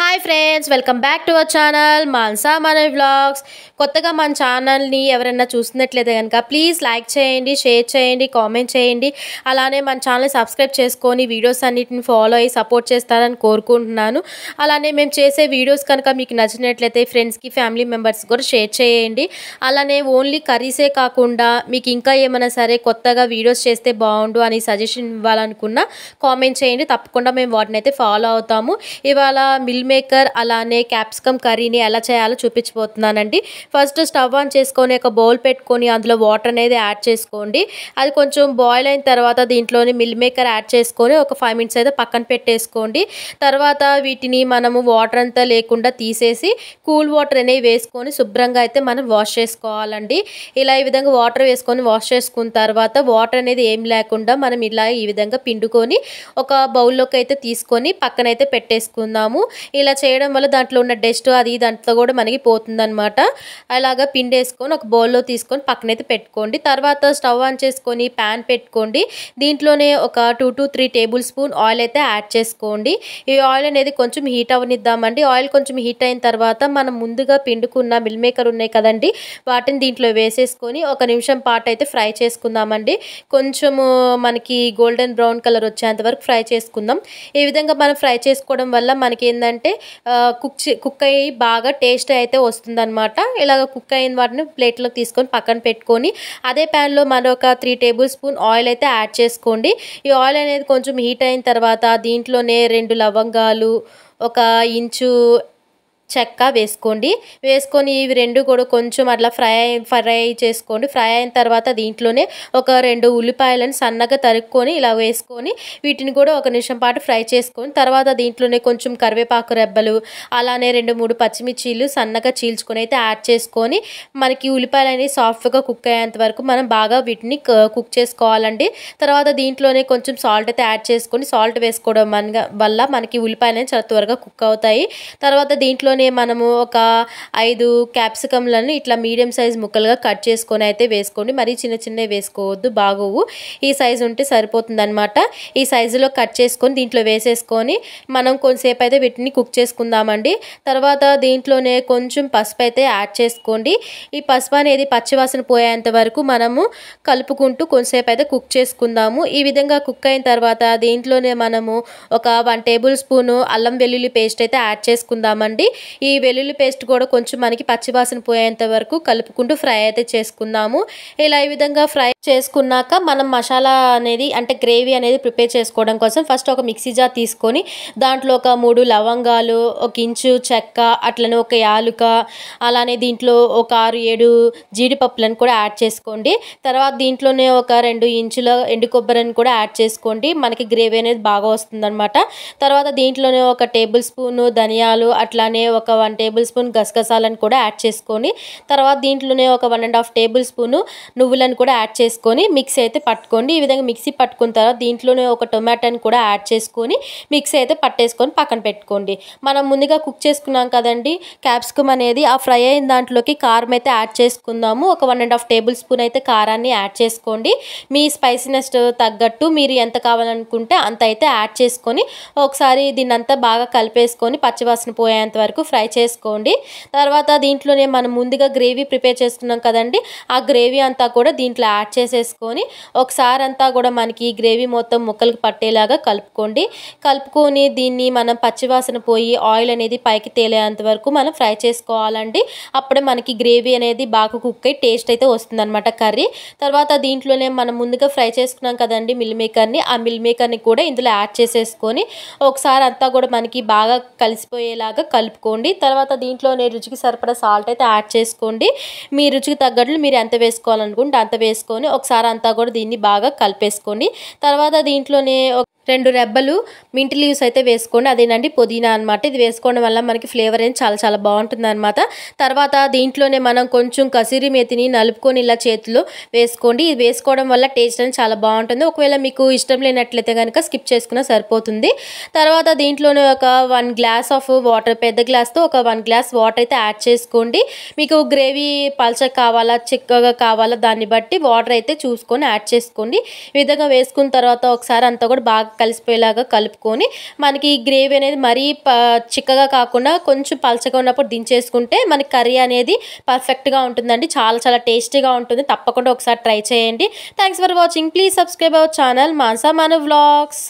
Hi friends, welcome back to our channel Mansa Manoj Vlogs. కొత్తగా మన ఛానల్ని ఎవరైనా చూసినట్లయితే కనుక ప్లీజ్ లైక్ చేయండి షేర్ చేయండి కామెంట్ చేయండి అలానే మన ఛానల్ని సబ్స్క్రైబ్ చేసుకొని వీడియోస్ అన్నిటిని ఫాలో అయ్యి సపోర్ట్ చేస్తారని కోరుకుంటున్నాను అలానే మేము చేసే వీడియోస్ కనుక మీకు నచ్చినట్లయితే ఫ్రెండ్స్కి ఫ్యామిలీ మెంబర్స్ కూడా షేర్ చేయండి అలానే ఓన్లీ కర్రీసే కాకుండా మీకు ఇంకా ఏమైనా సరే కొత్తగా వీడియోస్ చేస్తే బాగుండు అని సజెషన్ ఇవ్వాలనుకున్న కామెంట్ చేయండి తప్పకుండా మేము వాటిని అయితే ఫాలో అవుతాము ఇవాళ మిల్ మేకర్ అలానే క్యాప్సికమ్ కర్రీని ఎలా చేయాలో చూపించబోతున్నానండి ఫస్ట్ స్టవ్ ఆన్ చేసుకొని ఒక బౌల్ పెట్టుకొని అందులో వాటర్ అనేది యాడ్ చేసుకోండి అది కొంచెం బాయిల్ అయిన తర్వాత దీంట్లోని మిల్ మేకర్ యాడ్ చేసుకొని ఒక ఫైవ్ మినిట్స్ అయితే పక్కన పెట్టేసుకోండి తర్వాత వీటిని మనము వాటర్ అంతా లేకుండా తీసేసి కూల్ వాటర్ అనేవి వేసుకొని శుభ్రంగా అయితే మనం వాష్ చేసుకోవాలండి ఇలా ఈ విధంగా వాటర్ వేసుకొని వాష్ చేసుకున్న తర్వాత వాటర్ అనేది ఏం లేకుండా మనం ఇలా ఈ విధంగా పిండుకొని ఒక బౌల్లోకి అయితే తీసుకొని పక్కనైతే పెట్టేసుకుందాము ఇలా చేయడం వల్ల దాంట్లో ఉన్న డస్ట్ అది దాంట్లో కూడా మనకి పోతుందనమాట అలాగా పిండి వేసుకొని ఒక బౌల్లో తీసుకొని పక్కనైతే పెట్టుకోండి తర్వాత స్టవ్ ఆన్ చేసుకొని ప్యాన్ పెట్టుకోండి దీంట్లోనే ఒక two to three tablespoon oil అయితే యాడ్ చేసుకోండి ఈ ఆయిల్ అనేది కొంచెం హీట్ అవనిద్దామండి ఆయిల్ కొంచెం హీట్ అయిన తర్వాత మనం ముందుగా పిండుకున్న మిల్ మేకర్ ఉన్నాయి కదండి వాటిని దీంట్లో వేసేసుకొని ఒక నిమిషం పాటు అయితే ఫ్రై చేసుకుందామండి కొంచెము మనకి గోల్డెన్ బ్రౌన్ కలర్ వచ్చేంత వరకు ఫ్రై చేసుకుందాం ఈ విధంగా మనం ఫ్రై చేసుకోవడం వల్ల మనకి ఏంటంటే కుక్ కుక్ అయ్యి బాగా టేస్ట్ అయితే వస్తుందన్నమాట ఇలాగా కుక్ అయిన వాటిని ప్లేట్లోకి తీసుకొని పక్కన పెట్టుకొని అదే ప్యాన్లో మరొక త్రీ టేబుల్ స్పూన్ ఆయిల్ అయితే యాడ్ చేసుకోండి ఈ ఆయిల్ అనేది కొంచెం హీట్ అయిన తర్వాత దీంట్లోనే రెండు లవంగాలు ఒక ఇంచు చెక్క వేసుకోండి వేసుకొని ఇవి రెండు కూడా కొంచెం అట్లా ఫ్రై ఫ్రై చేసుకోండి ఫ్రై అయిన తర్వాత దీంట్లోనే ఒక రెండు ఉల్లిపాయలను సన్నగా తరుక్కొని ఇలా వేసుకొని వీటిని కూడా ఒక నిమిషం పాటు ఫ్రై చేసుకొని తర్వాత దీంట్లోనే కొంచెం కరివేపాకు రెబ్బలు అలానే రెండు మూడు పచ్చిమిర్చీలు సన్నగా చీల్చుకొని అయితే యాడ్ చేసుకొని మనకి ఉల్లిపాయలు అనేవి సాఫ్ట్గా కుక్ అయ్యేంత వరకు మనం బాగా వీటిని కుక్ చేసుకోవాలండి తర్వాత దీంట్లోనే కొంచెం సాల్ట్ అయితే యాడ్ చేసుకొని సాల్ట్ వేసుకోవడం వల్ల మనకి ఉల్లిపాయలు అనేవి చాలా త్వరగా కుక్ అవుతాయి తర్వాత దీంట్లో అలానే మనము ఒక ఐదు క్యాప్సికమ్లను ఇట్లా మీడియం సైజ్ ముక్కలుగా కట్ చేసుకొని అయితే వేసుకోండి మరీ చిన్న చిన్నవి వేసుకోవద్దు బాగోవు ఈ సైజు ఉంటే సరిపోతుంది అనమాట ఈ సైజులో కట్ చేసుకొని దీంట్లో వేసేసుకొని మనం కొంతసేపు అయితే వీటిని కుక్ చేసుకుందామండి తర్వాత దీంట్లోనే కొంచెం పసుపు అయితే యాడ్ చేసుకోండి ఈ పసుపు అనేది పచ్చివాసన పోయేంత వరకు మనము కలుపుకుంటూ కొంతసేపు అయితే కుక్ చేసుకుందాము ఈ విధంగా కుక్ అయిన తర్వాత దీంట్లోనే మనము ఒక వన్ టేబుల్ స్పూను అల్లం వెల్లుల్లి పేస్ట్ అయితే యాడ్ చేసుకుందామండి ఈ వెల్లుల్లి పేస్ట్ కూడా కొంచెం మనకి పచ్చివాసన పోయేంత వరకు కలుపుకుంటూ ఫ్రై అయితే చేసుకుందాము ఇలా ఈ విధంగా ఫ్రై చేసుకున్నాక మనం మసాలా అనేది అంటే గ్రేవీ అనేది ప్రిపేర్ చేసుకోవడం కోసం ఫస్ట్ ఒక మిక్సీ జార్ తీసుకొని దాంట్లో ఒక మూడు లవంగాలు ఒక ఇంచు చెక్క అట్లనే ఒక యాలుక అలానే దీంట్లో ఒక ఆరు ఏడు జీడిపప్పులను కూడా యాడ్ చేసుకోండి తర్వాత దీంట్లోనే ఒక రెండు ఇంచుల ఎండు కొబ్బరిని కూడా యాడ్ చేసుకోండి మనకి గ్రేవీ అనేది బాగా వస్తుందన్నమాట తర్వాత దీంట్లోనే ఒక టేబుల్ స్పూను ధనియాలు అట్లానే ఒక వన్ టేబుల్ స్పూన్ గసగసాలను కూడా యాడ్ చేసుకొని తర్వాత దీంట్లోనే ఒక one and half tablespoon నువ్వులను కూడా యాడ్ చేసుకొని మిక్సీ అయితే పట్టుకోండి ఈ విధంగా మిక్సీ పట్టుకున్న తర్వాత దీంట్లోనే ఒక టొమాటోని కూడా యాడ్ చేసుకొని మిక్సీ అయితే పట్టేసుకొని పక్కన పెట్టుకోండి మనం ముందుగా కుక్ చేసుకున్నాం కదండి క్యాప్సికమ్ అనేది ఆ ఫ్రై అయిన దాంట్లోకి కారం అయితే యాడ్ చేసుకుందాము ఒక one and half tablespoon అయితే కారాన్ని యాడ్ చేసుకోండి మీ స్పైసీనెస్ తగ్గట్టు మీరు ఎంత కావాలనుకుంటే అంత అయితే యాడ్ చేసుకొని ఒకసారి దీన్ని అంతా బాగా కలిపేసుకొని పచ్చివాసన పోయేంత వరకు ఫ్రై చేసుకోండి తర్వాత దీంట్లోనే మనం ముందుగా గ్రేవీ ప్రిపేర్ చేసుకున్నాం కదండి ఆ గ్రేవీ అంతా కూడా దీంట్లో యాడ్ చేసేసుకొని ఒకసారి అంతా కూడా మనకి ఈ గ్రేవీ మొత్తం ముక్కలకు పట్టేలాగా కలుపుకోండి కలుపుకొని దీన్ని మనం పచ్చివాసన పోయి ఆయిల్ అనేది పైకి తేలేంత వరకు మనం ఫ్రై చేసుకోవాలండి అప్పుడే మనకి గ్రేవీ అనేది బాగా కుక్ అయ్యి టేస్ట్ అయితే వస్తుందన్నమాట కర్రీ తర్వాత దీంట్లోనే మనం ముందుగా ఫ్రై చేసుకున్నాం కదండి మిల్ మేకర్ని ఆ మిల్ మేకర్ని కూడా ఇందులో యాడ్ చేసేసుకొని ఒకసారి అంతా కూడా మనకి బాగా కలిసిపోయేలాగా కలుపుకోండి వేసుకోండి తర్వాత దీంట్లో నేను రుచికి సరిపడా సాల్ట్ అయితే యాడ్ చేసుకోండి మీ రుచికి తగ్గట్లు మీరు ఎంత వేసుకోవాలనుకుంటే అంత వేసుకొని ఒకసారి అంతా కూడా దీన్ని బాగా కలిపేసుకోండి తర్వాత దీంట్లోనే రెండు రెబ్బలు మింట్ లీవ్స్ అయితే వేసుకోండి అదేనండి పుదీనా అనమాట ఇది వేసుకోవడం వల్ల మనకి ఫ్లేవర్ అనేది చాలా చాలా బాగుంటుంది అనమాట తర్వాత దీంట్లోనే మనం కొంచెం కసిరి మెతిని నలుపుకొని ఇలా చేతిలో వేసుకోండి ఇది వేసుకోవడం వల్ల టేస్ట్ అనేది చాలా బాగుంటుంది ఒకవేళ మీకు ఇష్టం లేనట్లయితే కనుక స్కిప్ చేసుకున్నా సరిపోతుంది తర్వాత దీంట్లోనే ఒక వన్ గ్లాస్ ఆఫ్ వాటర్ పెద్ద గ్లాస్ గ్లాస్తో ఒక వన్ గ్లాస్ వాటర్ అయితే యాడ్ చేసుకోండి మీకు గ్రేవీ పల్చ కావాలా చిక్కగా కావాలా దాన్ని బట్టి వాటర్ అయితే చూసుకొని యాడ్ చేసుకోండి ఈ విధంగా వేసుకున్న తర్వాత ఒకసారి అంతా కూడా బాగా కలిసిపోయేలాగా కలుపుకొని మనకి ఈ గ్రేవీ అనేది మరీ చిక్కగా కాకుండా కొంచెం పల్చగా ఉన్నప్పుడు దించేసుకుంటే మనకి కర్రీ అనేది పర్ఫెక్ట్గా ఉంటుందండి చాలా చాలా టేస్టీగా ఉంటుంది తప్పకుండా ఒకసారి ట్రై చేయండి thanks for watching please subscribe our channel Mansa మన వ్లాగ్స్